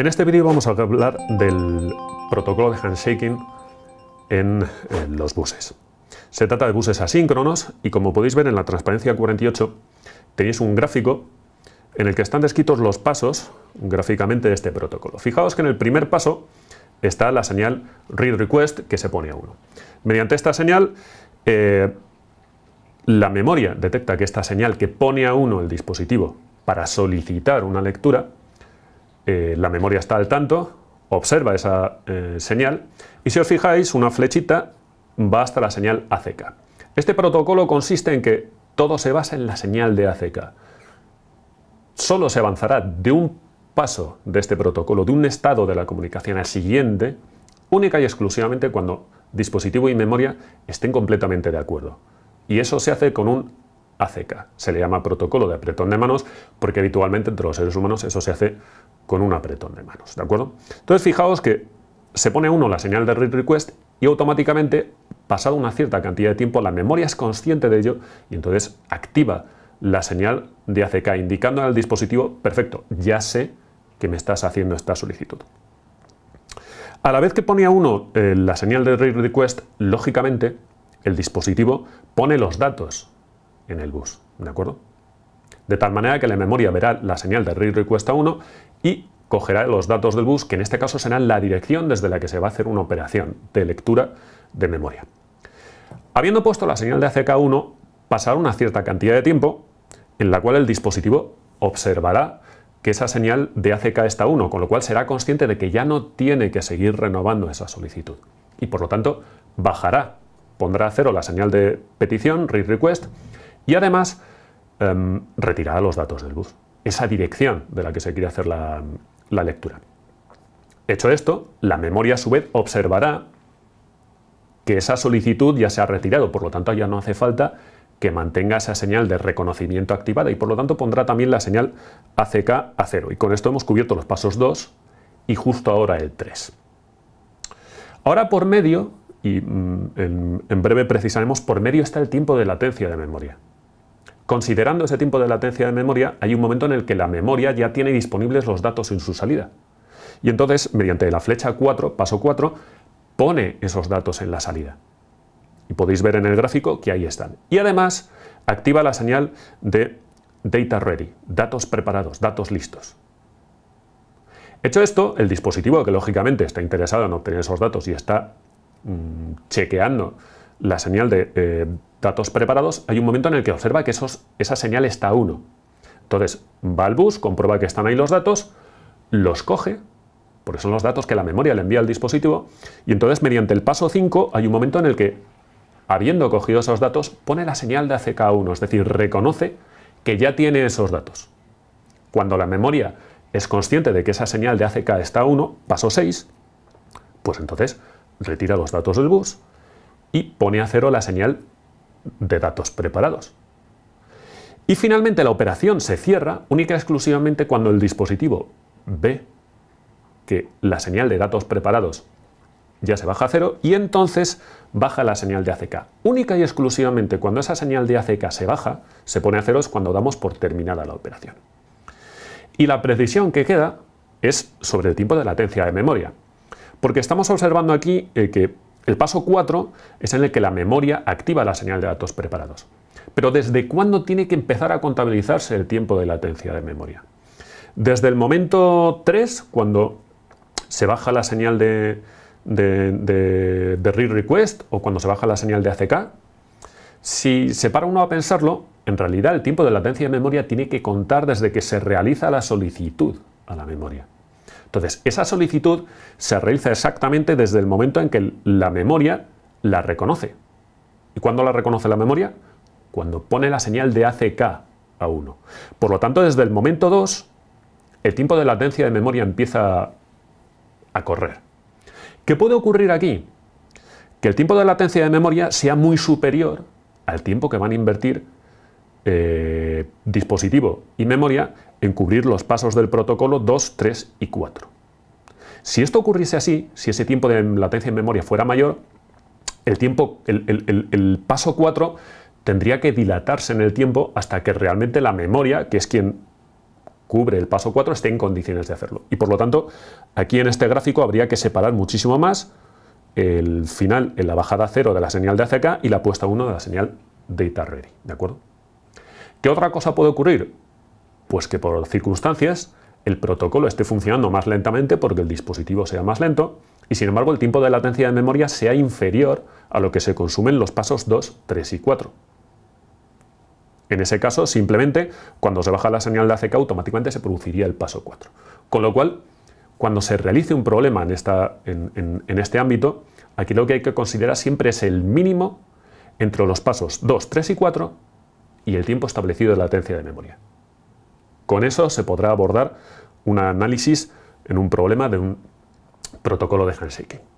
En este vídeo vamos a hablar del protocolo de handshaking en, los buses. Se trata de buses asíncronos y como podéis ver en la transparencia 48 tenéis un gráfico en el que están descritos los pasos gráficamente de este protocolo. Fijaos que en el primer paso está la señal read request que se pone a uno. Mediante esta señal eh, la memoria detecta que esta señal que pone a uno el dispositivo para solicitar una lectura eh, la memoria está al tanto, observa esa eh, señal y si os fijáis una flechita va hasta la señal ACK. Este protocolo consiste en que todo se basa en la señal de ACK. Solo se avanzará de un paso de este protocolo, de un estado de la comunicación al siguiente, única y exclusivamente cuando dispositivo y memoria estén completamente de acuerdo. Y eso se hace con un ACK. Se le llama protocolo de apretón de manos porque habitualmente entre los seres humanos eso se hace con un apretón de manos, ¿de acuerdo? Entonces fijaos que se pone uno la señal de read request y automáticamente, pasado una cierta cantidad de tiempo, la memoria es consciente de ello y entonces activa la señal de ACK indicando al dispositivo, perfecto, ya sé que me estás haciendo esta solicitud. A la vez que a uno eh, la señal de read request, lógicamente el dispositivo pone los datos en el bus, ¿de acuerdo? De tal manera que la memoria verá la señal de read request a 1 y cogerá los datos del bus, que en este caso serán la dirección desde la que se va a hacer una operación de lectura de memoria. Habiendo puesto la señal de ACK1, pasará una cierta cantidad de tiempo en la cual el dispositivo observará que esa señal de ACK está 1, con lo cual será consciente de que ya no tiene que seguir renovando esa solicitud. Y por lo tanto, bajará, pondrá a cero la señal de petición, read request, y además, em, retirará los datos del bus. Esa dirección de la que se quiere hacer la, lectura. Hecho esto, la memoria a su vez observará que esa solicitud ya se ha retirado, por lo tanto ya no hace falta que mantenga esa señal de reconocimiento activada y por lo tanto pondrá también la señal ACK a cero. Y con esto hemos cubierto los pasos 2 y justo ahora el 3. Ahora por medio, y mm, en breve precisaremos, por medio está el tiempo de latencia de memoria. Considerando ese tiempo de latencia de memoria, hay un momento en el que la memoria ya tiene disponibles los datos en su salida. Y entonces, mediante la flecha 4, paso 4, pone esos datos en la salida. Y podéis ver en el gráfico que ahí están. Y además, activa la señal de data ready, datos preparados, datos listos. Hecho esto, el dispositivo que lógicamente está interesado en obtener esos datos y está mm, chequeando la señal de eh, datos preparados, hay un momento en el que observa que esos, esa señal está a 1. Entonces va al bus, comprueba que están ahí los datos, los coge, porque son los datos que la memoria le envía al dispositivo, y entonces mediante el paso 5 hay un momento en el que, habiendo cogido esos datos, pone la señal de ACK1, es decir, reconoce que ya tiene esos datos. Cuando la memoria es consciente de que esa señal de ACK está a 1, paso 6, pues entonces retira los datos del bus y pone a 0 la señal de datos preparados. Y finalmente la operación se cierra única y exclusivamente cuando el dispositivo ve que la señal de datos preparados ya se baja a cero y entonces baja la señal de ACK. Única y exclusivamente cuando esa señal de ACK se baja, se pone a cero es cuando damos por terminada la operación. Y la precisión que queda es sobre el tiempo de latencia de memoria. Porque estamos observando aquí eh, que el paso 4 es en el que la memoria activa la señal de datos preparados. Pero ¿desde cuándo tiene que empezar a contabilizarse el tiempo de latencia de memoria? Desde el momento 3, cuando se baja la señal de, de read request o cuando se baja la señal de ACK, si se para uno a pensarlo, en realidad el tiempo de latencia de memoria tiene que contar desde que se realiza la solicitud a la memoria. Entonces, esa solicitud se realiza exactamente desde el momento en que la memoria la reconoce. ¿Y cuándo la reconoce la memoria? Cuando pone la señal de ACK a 1. Por lo tanto, desde el momento 2, el tiempo de latencia de memoria empieza a correr. ¿Qué puede ocurrir aquí? Que el tiempo de latencia de memoria sea muy superior al tiempo que van a invertir eh, dispositivo y memoria en cubrir los pasos del protocolo 2, 3 y 4. Si esto ocurriese así, si ese tiempo de latencia en memoria fuera mayor, el, tiempo, el, paso 4 tendría que dilatarse en el tiempo hasta que realmente la memoria, que es quien cubre el paso 4, esté en condiciones de hacerlo. Y por lo tanto, aquí en este gráfico habría que separar muchísimo más el final en la bajada 0 de la señal de ACK y la puesta 1 de la señal data ready, ¿de acuerdo? ¿Qué otra cosa puede ocurrir? Pues que por circunstancias el protocolo esté funcionando más lentamente porque el dispositivo sea más lento y sin embargo el tiempo de latencia de memoria sea inferior a lo que se consumen los pasos 2, 3 y 4. En ese caso, simplemente cuando se baja la señal de ACK automáticamente se produciría el paso 4. Con lo cual, cuando se realice un problema en, esta, en, en este ámbito, aquí lo que hay que considerar siempre es el mínimo entre los pasos 2, 3 y 4 y el tiempo establecido de latencia de memoria. Con eso se podrá abordar un análisis en un problema de un protocolo de handshaking.